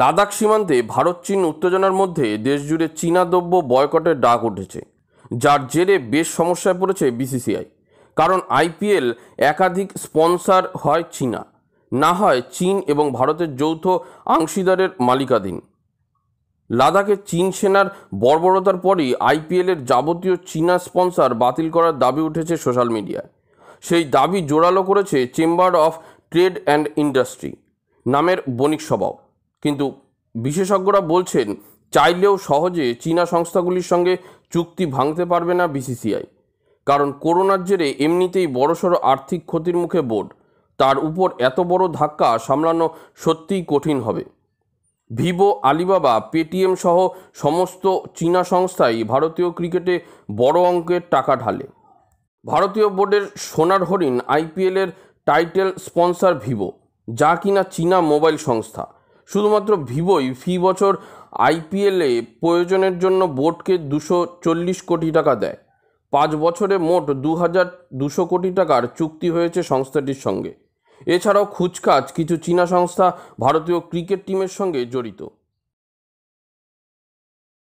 লাদাখ সীমান্তে ভারত চীন উত্তেজনার মধ্যে দেশজুড়ে চীনা দ্রব্য বয়কটের ডাক উঠেছে যার জেরে বেশ সমস্যায় পড়েছে বিসিসিআই কারণ আইপিএল একাধিক স্পন্সার হয় চীনা না হয় চীন এবং ভারতের যৌথ অংশীদারের মালিকাধীন লাদাখে চীন সেনার বর্বরতার পরই আইপিএলের যাবতীয় চীনা স্পন্সার বাতিল করার দাবি উঠেছে সোশ্যাল মিডিয়ায় সেই দাবি জোরালো করেছে chamber of trade and industry নামের বণিক সভাও কিন্তু বিশেষজ্ঞরা বলছেন চাইলেও সহজে চীনা সংস্থাগুলির সঙ্গে চুক্তি ভাঙতে পারবে না বিসিসিআই কারণ করোনার জেরে এমনিতেই বড়সড় আর্থিক ক্ষতির মুখে বোর্ড তার উপর এত বড় ধাক্কা সামলানো সত্যিই কঠিন হবে ভিভো আলিবাবা পেটিএম সহ সমস্ত চীনা সংস্থাই ভারতীয় ক্রিকেটে বড় অঙ্কের টাকা ঢালে ভারতীয় বোর্ডের সোনার হরিণ আইপিএলের টাইটেল স্পন্সর ভিভো যা কিনা চীনা মোবাইল সংস্থা শুধুমাত্র ভিভোই ফি বছর আইপিএলে প্রয়োজনের জন্য বোর্ডকে দুশো চল্লিশ কোটি টাকা দেয় পাঁচ বছরে মোট দু হাজার দুশো কোটি টাকার চুক্তি হয়েছে সংস্থাটির সঙ্গে এছাড়াও খুচকাচ কিছু চীনা সংস্থা ভারতীয় ক্রিকেট টিমের সঙ্গে জড়িত